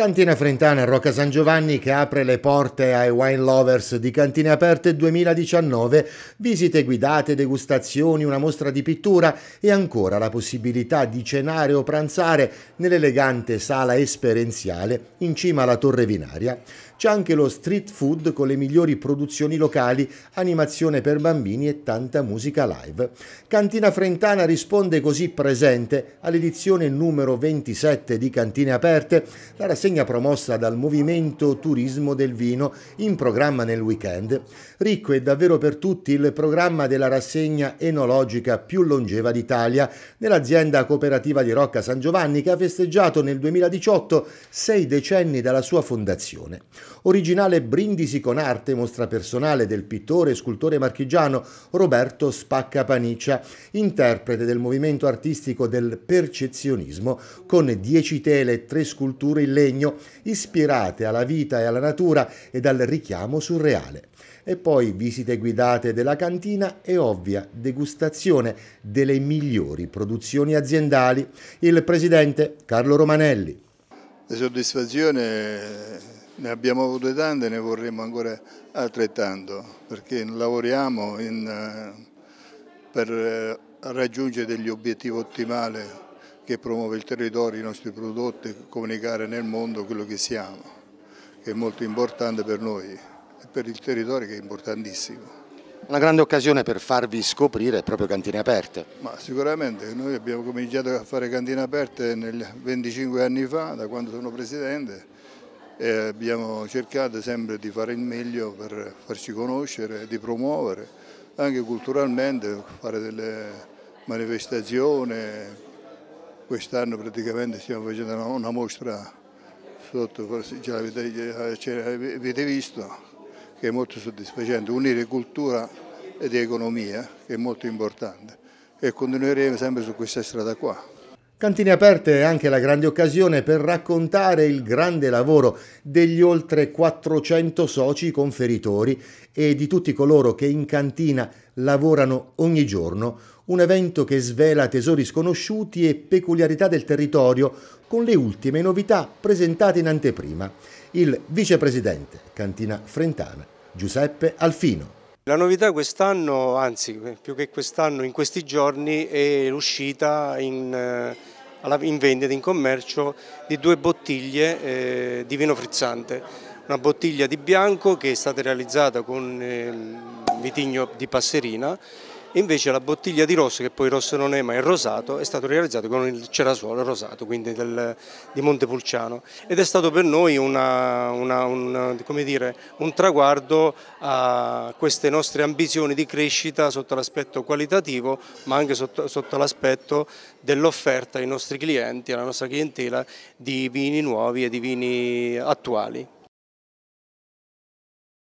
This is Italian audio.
Cantina Frentana Rocca San Giovanni che apre le porte ai wine lovers di Cantine Aperte 2019, visite guidate, degustazioni, una mostra di pittura e ancora la possibilità di cenare o pranzare nell'elegante sala esperienziale in cima alla Torre Vinaria. C'è anche lo street food con le migliori produzioni locali, animazione per bambini e tanta musica live. Cantina Frentana risponde così presente all'edizione numero 27 di Cantine Aperte, la rassegna rassegna promossa dal Movimento Turismo del Vino in programma nel weekend. Ricco è davvero per tutti il programma della rassegna enologica più longeva d'Italia dell'azienda cooperativa di Rocca San Giovanni che ha festeggiato nel 2018 sei decenni dalla sua fondazione. Originale brindisi con arte, mostra personale del pittore e scultore marchigiano Roberto Spacca Paniccia, interprete del movimento artistico del percezionismo con dieci tele e tre sculture in legno impegno ispirate alla vita e alla natura e dal richiamo surreale. E poi visite guidate della cantina e ovvia degustazione delle migliori produzioni aziendali. Il presidente Carlo Romanelli. La soddisfazione ne abbiamo avute tante e ne vorremmo ancora altrettanto, perché lavoriamo in, per raggiungere degli obiettivi ottimali che promuove il territorio, i nostri prodotti, comunicare nel mondo quello che siamo, che è molto importante per noi e per il territorio che è importantissimo. Una grande occasione per farvi scoprire proprio cantine aperte. Ma sicuramente, noi abbiamo cominciato a fare cantine aperte 25 anni fa, da quando sono presidente, e abbiamo cercato sempre di fare il meglio per farci conoscere, di promuovere, anche culturalmente, fare delle manifestazioni, quest'anno praticamente stiamo facendo una, una mostra sotto, forse già l'avete eh, visto, che è molto soddisfacente, unire cultura ed economia, che è molto importante e continueremo sempre su questa strada qua. Cantine Aperte è anche la grande occasione per raccontare il grande lavoro degli oltre 400 soci conferitori e di tutti coloro che in cantina lavorano ogni giorno, un evento che svela tesori sconosciuti e peculiarità del territorio con le ultime novità presentate in anteprima. Il vicepresidente Cantina Frentana, Giuseppe Alfino. La novità quest'anno, anzi più che quest'anno, in questi giorni è l'uscita in, eh, in, vendita, in commercio, di due bottiglie eh, di vino frizzante. Una bottiglia di bianco che è stata realizzata con eh, vitigno di passerina invece la bottiglia di rosso, che poi rosso non è ma è rosato, è stato realizzato con il cerasuolo rosato, quindi del, di Montepulciano ed è stato per noi una, una, un, dire, un traguardo a queste nostre ambizioni di crescita sotto l'aspetto qualitativo ma anche sotto, sotto l'aspetto dell'offerta ai nostri clienti, alla nostra clientela di vini nuovi e di vini attuali.